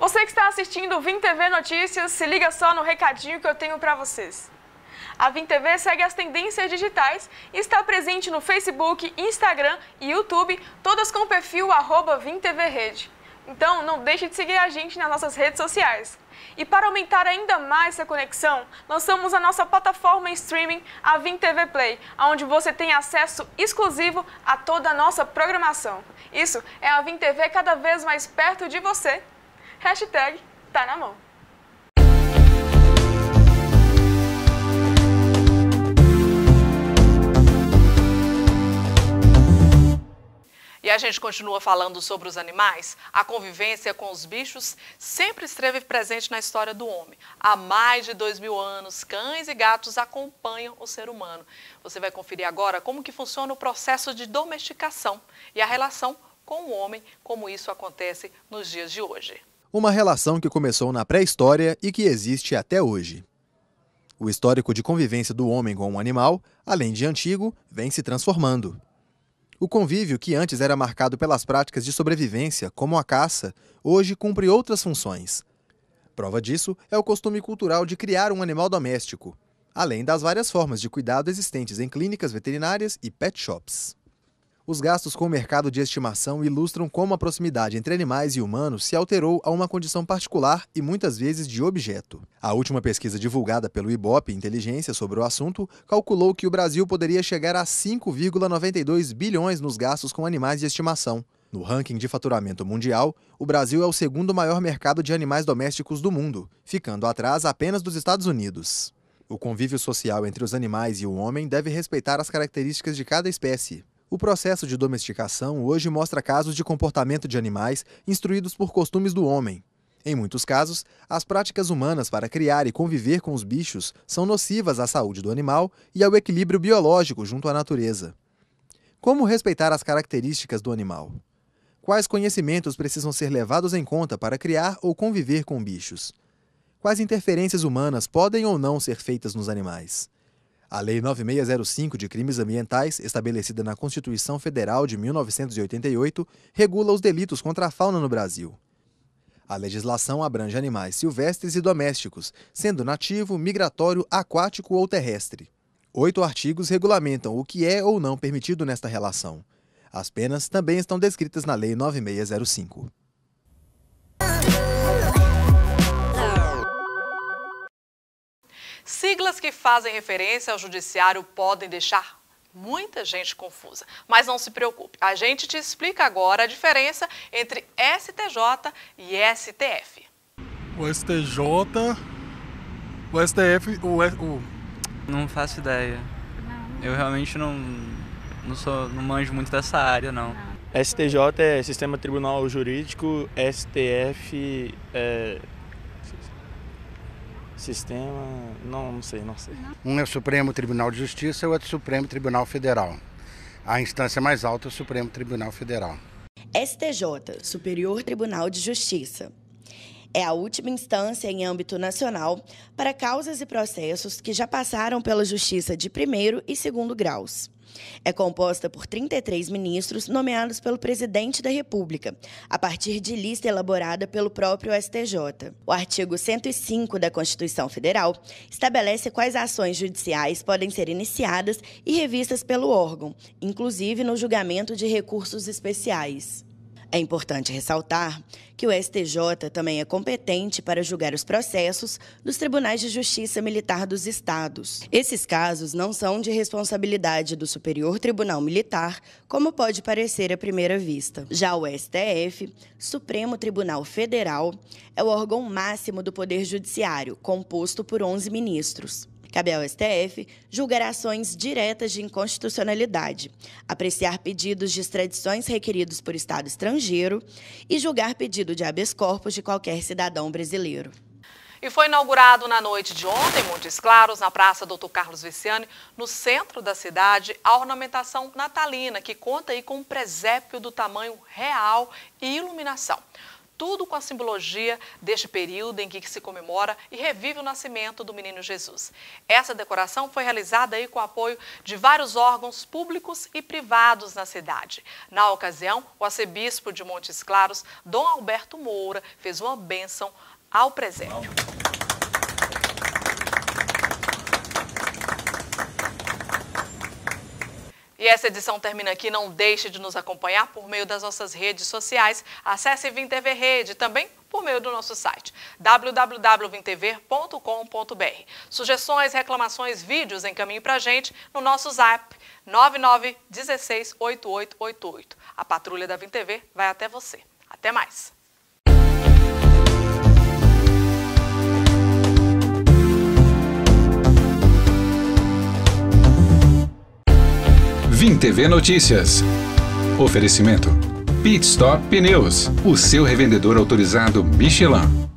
Você que está assistindo o Vim TV Notícias, se liga só no recadinho que eu tenho para vocês. A Vim TV segue as tendências digitais e está presente no Facebook, Instagram e YouTube, todas com o perfil arroba Vim TV Rede. Então, não deixe de seguir a gente nas nossas redes sociais. E para aumentar ainda mais essa conexão, lançamos a nossa plataforma em streaming, a Vim TV Play, onde você tem acesso exclusivo a toda a nossa programação. Isso é a Vim TV cada vez mais perto de você Hashtag tá na mão. E a gente continua falando sobre os animais. A convivência com os bichos sempre esteve presente na história do homem. Há mais de dois mil anos, cães e gatos acompanham o ser humano. Você vai conferir agora como que funciona o processo de domesticação e a relação com o homem, como isso acontece nos dias de hoje uma relação que começou na pré-história e que existe até hoje. O histórico de convivência do homem com o um animal, além de antigo, vem se transformando. O convívio, que antes era marcado pelas práticas de sobrevivência, como a caça, hoje cumpre outras funções. Prova disso é o costume cultural de criar um animal doméstico, além das várias formas de cuidado existentes em clínicas veterinárias e pet shops. Os gastos com o mercado de estimação ilustram como a proximidade entre animais e humanos se alterou a uma condição particular e muitas vezes de objeto. A última pesquisa divulgada pelo IBOP Inteligência sobre o assunto calculou que o Brasil poderia chegar a 5,92 bilhões nos gastos com animais de estimação. No ranking de faturamento mundial, o Brasil é o segundo maior mercado de animais domésticos do mundo, ficando atrás apenas dos Estados Unidos. O convívio social entre os animais e o homem deve respeitar as características de cada espécie. O processo de domesticação hoje mostra casos de comportamento de animais instruídos por costumes do homem. Em muitos casos, as práticas humanas para criar e conviver com os bichos são nocivas à saúde do animal e ao equilíbrio biológico junto à natureza. Como respeitar as características do animal? Quais conhecimentos precisam ser levados em conta para criar ou conviver com bichos? Quais interferências humanas podem ou não ser feitas nos animais? A Lei 9605 de Crimes Ambientais, estabelecida na Constituição Federal de 1988, regula os delitos contra a fauna no Brasil. A legislação abrange animais silvestres e domésticos, sendo nativo, migratório, aquático ou terrestre. Oito artigos regulamentam o que é ou não permitido nesta relação. As penas também estão descritas na Lei 9605. Siglas que fazem referência ao judiciário podem deixar muita gente confusa. Mas não se preocupe, a gente te explica agora a diferença entre STJ e STF. O STJ, o STF, o, o... Não faço ideia. Não. Eu realmente não, não, sou, não manjo muito dessa área, não. não. STJ é Sistema Tribunal Jurídico, STF é sistema, não, não sei, não sei. Um é o Supremo Tribunal de Justiça, e o outro é o Supremo Tribunal Federal. A instância mais alta é o Supremo Tribunal Federal. STJ, Superior Tribunal de Justiça é a última instância em âmbito nacional para causas e processos que já passaram pela Justiça de primeiro e segundo graus. É composta por 33 ministros nomeados pelo presidente da República, a partir de lista elaborada pelo próprio STJ. O artigo 105 da Constituição Federal estabelece quais ações judiciais podem ser iniciadas e revistas pelo órgão, inclusive no julgamento de recursos especiais. É importante ressaltar que o STJ também é competente para julgar os processos dos tribunais de justiça militar dos estados. Esses casos não são de responsabilidade do Superior Tribunal Militar, como pode parecer à primeira vista. Já o STF, Supremo Tribunal Federal, é o órgão máximo do Poder Judiciário, composto por 11 ministros. Cabe ao STF julgar ações diretas de inconstitucionalidade, apreciar pedidos de extradições requeridos por Estado estrangeiro e julgar pedido de habeas corpus de qualquer cidadão brasileiro. E foi inaugurado na noite de ontem, Montes Claros, na Praça Dr. Carlos Viciani, no centro da cidade, a ornamentação natalina, que conta aí com um presépio do tamanho real e iluminação tudo com a simbologia deste período em que se comemora e revive o nascimento do menino Jesus. Essa decoração foi realizada aí com o apoio de vários órgãos públicos e privados na cidade. Na ocasião, o arcebispo de Montes Claros, Dom Alberto Moura, fez uma bênção ao presépio. E essa edição termina aqui. Não deixe de nos acompanhar por meio das nossas redes sociais. Acesse Vim TV Rede também por meio do nosso site www.vintv.com.br. Sugestões, reclamações, vídeos caminho para a gente no nosso zap 99168888. A patrulha da Vim TV vai até você. Até mais! Vim TV Notícias. Oferecimento: Pit Stop Pneus, o seu revendedor autorizado Michelin.